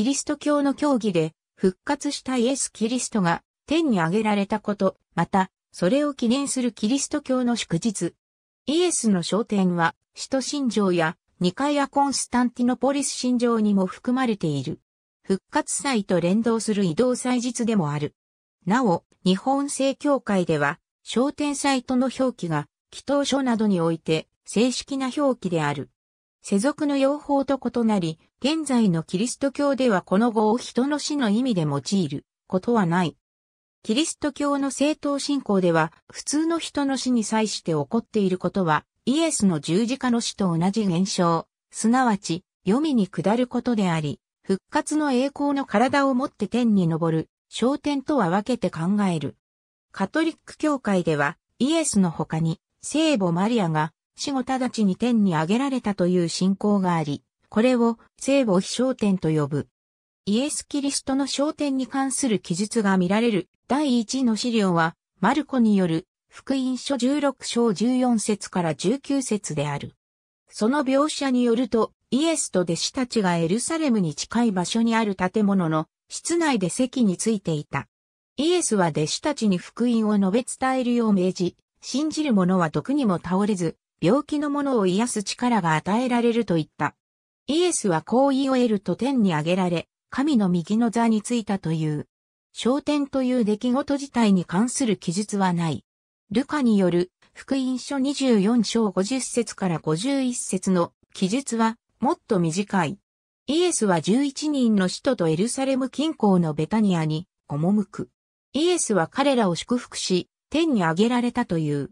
キリスト教の教義で、復活したイエス・キリストが天に上げられたこと、また、それを記念するキリスト教の祝日。イエスの昇天は、使徒信条や、ニカヤ・コンスタンティノポリス信条にも含まれている。復活祭と連動する移動祭日でもある。なお、日本正教会では、昇天祭との表記が、祈祷書などにおいて、正式な表記である。世俗の用法と異なり、現在のキリスト教ではこの語を人の死の意味で用いることはない。キリスト教の正当信仰では、普通の人の死に際して起こっていることは、イエスの十字架の死と同じ現象、すなわち、読みに下ることであり、復活の栄光の体をもって天に昇る、昇天とは分けて考える。カトリック教会では、イエスの他に、聖母マリアが死後直ちに天に上げられたという信仰があり、これを聖母非昇天と呼ぶ。イエス・キリストの昇天に関する記述が見られる第一の資料は、マルコによる福音書16章14節から19節である。その描写によると、イエスと弟子たちがエルサレムに近い場所にある建物の室内で席についていた。イエスは弟子たちに福音を述べ伝えるよう命じ、信じる者は毒にも倒れず、病気のものを癒す力が与えられると言った。イエスは行為を得ると天に挙げられ、神の右の座についたという。昇天という出来事自体に関する記述はない。ルカによる福音書24章50節から51節の記述はもっと短い。イエスは11人の使徒とエルサレム近郊のベタニアに赴く。イエスは彼らを祝福し、天に挙げられたという。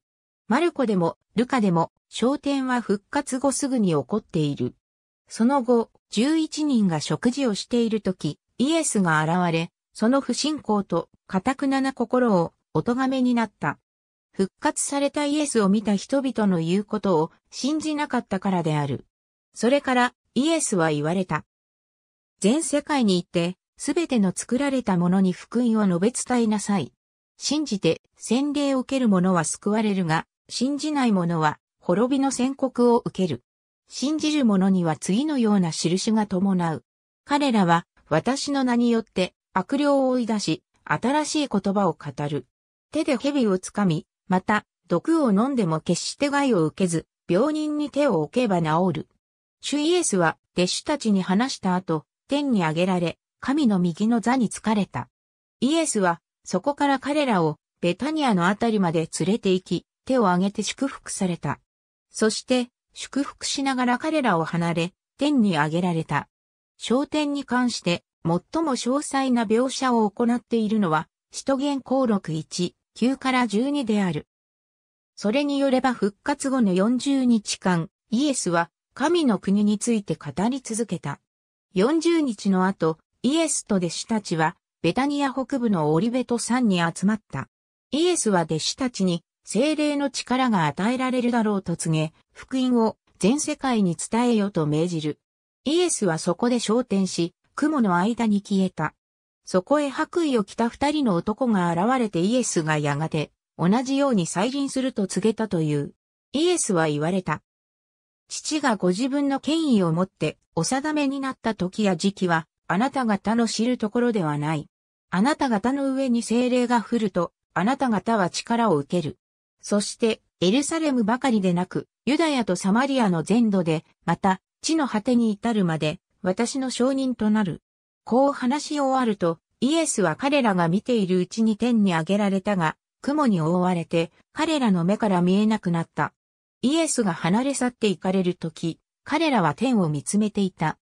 マルコでも、ルカでも、商店は復活後すぐに起こっている。その後、11人が食事をしている時、イエスが現れ、その不信仰と、堅くなな心を、お咎めになった。復活されたイエスを見た人々の言うことを信じなかったからである。それからイエスは言われた。全世界に行って、すべての作られたものに福音を述べ伝えなさい。信じて洗礼を受ける者は救われるが、信じない者は滅びの宣告を受ける。信じる者には次のような印が伴う。彼らは私の名によって悪霊を追い出し、新しい言葉を語る。手で蛇をつかみ、また毒を飲んでも決して害を受けず、病人に手を置けば治る。主イエスは弟子たちに話した後、天に上げられ、神の右の座に疲れた。イエスは、そこから彼らをベタニアのあたりまで連れて行き、手を挙げて祝福された。そして、祝福しながら彼らを離れ、天に挙げられた。昇天に関して、最も詳細な描写を行っているのは、使徒言行録1、9から12である。それによれば復活後の40日間、イエスは神の国について語り続けた。40日の後、イエスと弟子たちは、ベタニア北部のオリベト山に集まった。イエスは弟子たちに、精霊の力が与えられるだろうと告げ、福音を全世界に伝えよと命じる。イエスはそこで昇天し、雲の間に消えた。そこへ白衣を着た二人の男が現れてイエスがやがて、同じように再臨すると告げたという。イエスは言われた。父がご自分の権威を持ってお定めになった時や時期は、あなた方の知るところではない。あなた方の上に精霊が降ると、あなた方は力を受ける。そして、エルサレムばかりでなく、ユダヤとサマリアの全土で、また、地の果てに至るまで、私の証人となる。こう話し終わると、イエスは彼らが見ているうちに天に上げられたが、雲に覆われて、彼らの目から見えなくなった。イエスが離れ去って行かれるとき、彼らは天を見つめていた。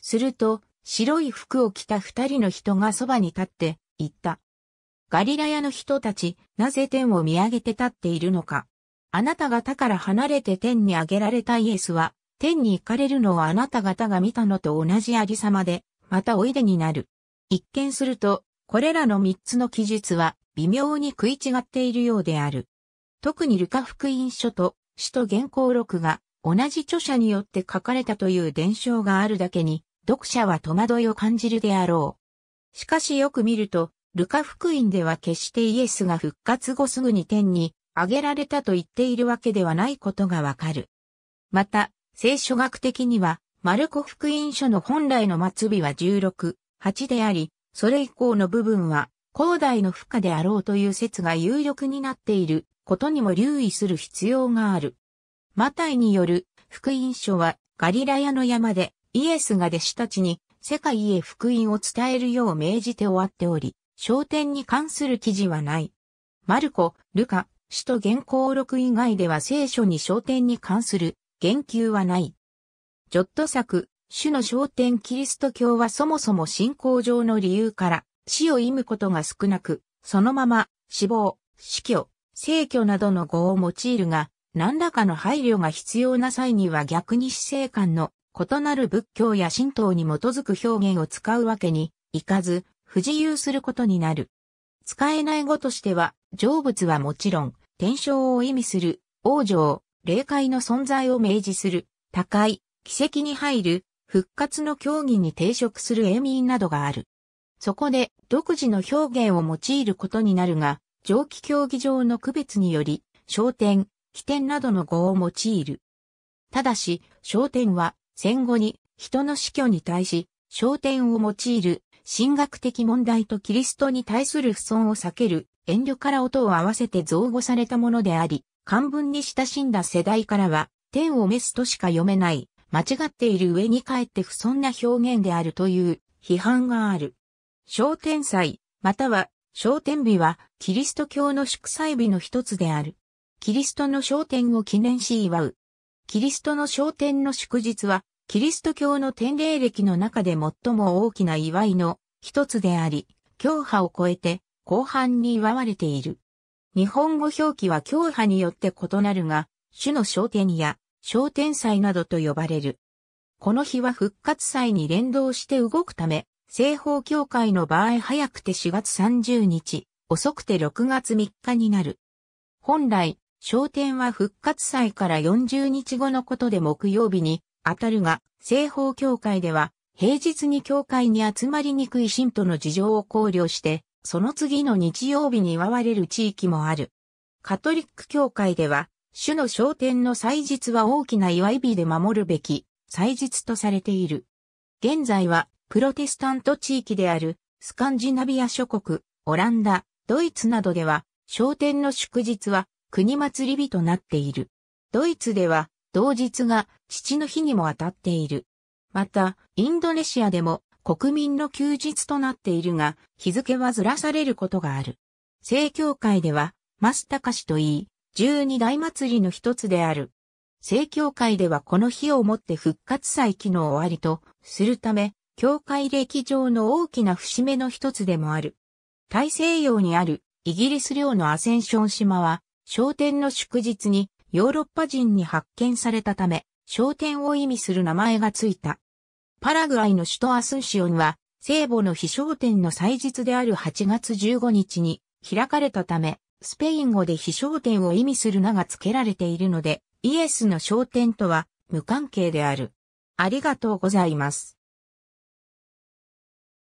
すると、白い服を着た二人の人がそばに立って、言った。ガリラ屋の人たち、なぜ天を見上げて立っているのか。あなた方から離れて天に上げられたイエスは、天に行かれるのをあなた方が見たのと同じありさまで、またおいでになる。一見すると、これらの三つの記述は、微妙に食い違っているようである。特にルカ福音書と、使徒原稿録が、同じ著者によって書かれたという伝承があるだけに、読者は戸惑いを感じるであろう。しかしよく見ると、ルカ福音では決してイエスが復活後すぐに天に挙げられたと言っているわけではないことがわかる。また、聖書学的には、マルコ福音書の本来の末尾は16、8であり、それ以降の部分は、広大の負荷であろうという説が有力になっていることにも留意する必要がある。マタイによる福音書はガリラヤの山でイエスが弟子たちに世界へ福音を伝えるよう命じて終わっており、商店に関する記事はない。マルコ、ルカ、使徒原稿録以外では聖書に商店に関する言及はない。ジョット作、主の商店キリスト教はそもそも信仰上の理由から死を忌むことが少なく、そのまま死亡、死去、逝去などの語を用いるが、何らかの配慮が必要な際には逆に死生観の異なる仏教や神道に基づく表現を使うわけにいかず、不自由することになる。使えない語としては、成仏はもちろん、天正を意味する、王を、霊界の存在を明示する、高い、奇跡に入る、復活の教義に抵触する永民などがある。そこで、独自の表現を用いることになるが、上記競技場の区別により、焦点、起点などの語を用いる。ただし、焦点は、戦後に、人の死去に対し、焦点を用いる神学的問題とキリストに対する不損を避ける遠慮から音を合わせて造語されたものであり、漢文に親しんだ世代からは、天を滅すとしか読めない、間違っている上にかえって不損な表現であるという批判がある。昇天祭、または昇天日はキリスト教の祝祭日の一つである。キリストの昇天を記念し祝う。キリストの昇天の祝日はキリスト教の典礼歴の中で最も大きな祝いの一つであり、教派を超えて後半に祝われている。日本語表記は教派によって異なるが、主の昇天や昇天祭などと呼ばれる。この日は復活祭に連動して動くため、西方教会の場合早くて4月30日、遅くて6月3日になる。本来、昇天は復活祭から40日後のことで木曜日に当たるが、西方教会では、平日に教会に集まりにくい信徒の事情を考慮して、その次の日曜日に祝われる地域もある。カトリック教会では、主の昇天の祭日は大きな祝い日で守るべき、祭日とされている。現在は、プロテスタント地域である、スカンジナビア諸国、オランダ、ドイツなどでは、昇天の祝日は、国祭り日となっている。ドイツでは、同日が父の日にも当たっている。また、インドネシアでも国民の休日となっているが、日付はずらされることがある。正教会では、マスタカシといい、十二大祭りの一つである。正教会ではこの日をもって復活祭期の終わりとするため、教会歴上の大きな節目の一つでもある。大西洋にあるイギリス領のアセンション島は、昇天の祝日にヨーロッパ人に発見されたため、商店を意味する名前がついた。パラグアイの首都アスンシオンは、聖母の非商店の祭日である8月15日に開かれたため、スペイン語で非商店を意味する名が付けられているので、イエスの商店とは無関係である。ありがとうございます。